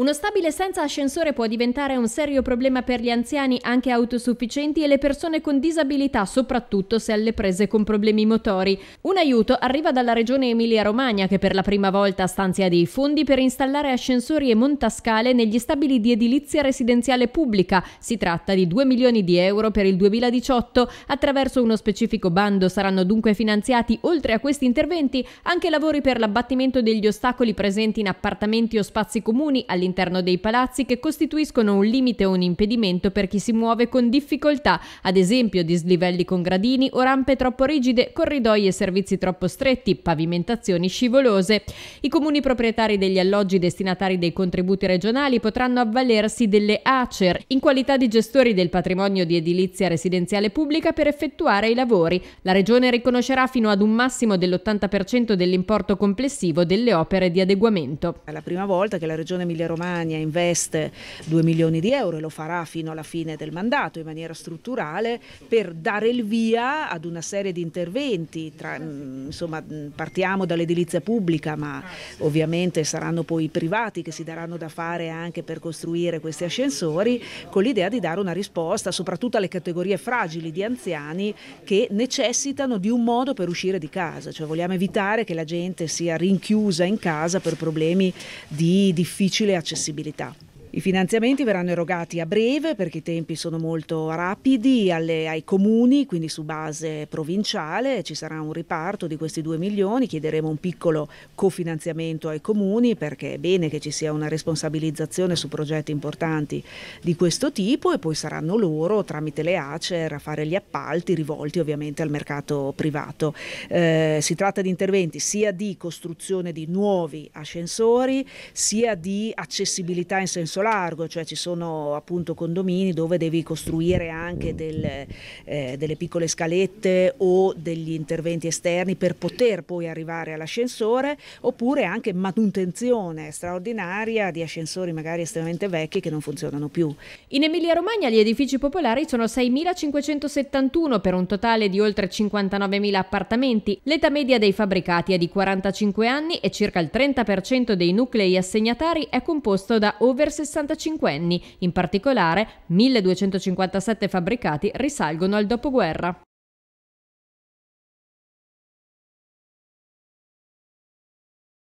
Uno stabile senza ascensore può diventare un serio problema per gli anziani, anche autosufficienti e le persone con disabilità, soprattutto se alle prese con problemi motori. Un aiuto arriva dalla regione Emilia-Romagna che per la prima volta stanzia dei fondi per installare ascensori e montascale negli stabili di edilizia residenziale pubblica. Si tratta di 2 milioni di euro per il 2018. Attraverso uno specifico bando saranno dunque finanziati, oltre a questi interventi, anche lavori per l'abbattimento degli ostacoli presenti in appartamenti o spazi comuni all'interno all'interno dei palazzi che costituiscono un limite o un impedimento per chi si muove con difficoltà, ad esempio dislivelli con gradini o rampe troppo rigide, corridoi e servizi troppo stretti, pavimentazioni scivolose. I comuni proprietari degli alloggi destinatari dei contributi regionali potranno avvalersi delle ACER in qualità di gestori del patrimonio di edilizia residenziale pubblica per effettuare i lavori. La Regione riconoscerà fino ad un massimo dell'80% dell'importo complessivo delle opere di adeguamento. È la prima volta che la Regione Emilia Romagna investe 2 milioni di euro e lo farà fino alla fine del mandato in maniera strutturale per dare il via ad una serie di interventi, tra, mm, insomma mm, partiamo dall'edilizia pubblica ma ovviamente saranno poi i privati che si daranno da fare anche per costruire questi ascensori con l'idea di dare una risposta soprattutto alle categorie fragili di anziani che necessitano di un modo per uscire di casa, cioè vogliamo evitare che la gente sia rinchiusa in casa per problemi di difficile accessibilità. I finanziamenti verranno erogati a breve perché i tempi sono molto rapidi alle, ai comuni, quindi su base provinciale ci sarà un riparto di questi 2 milioni, chiederemo un piccolo cofinanziamento ai comuni perché è bene che ci sia una responsabilizzazione su progetti importanti di questo tipo e poi saranno loro tramite le ACER a fare gli appalti rivolti ovviamente al mercato privato. Eh, si tratta di interventi sia di costruzione di nuovi ascensori sia di accessibilità in senso senso largo, cioè ci sono appunto condomini dove devi costruire anche del, eh, delle piccole scalette o degli interventi esterni per poter poi arrivare all'ascensore, oppure anche manutenzione straordinaria di ascensori magari estremamente vecchi che non funzionano più. In Emilia-Romagna gli edifici popolari sono 6.571 per un totale di oltre 59.000 appartamenti. L'età media dei fabbricati è di 45 anni e circa il 30% dei nuclei assegnatari è composto da over 60 65enni, in particolare 1257 fabbricati risalgono al dopoguerra.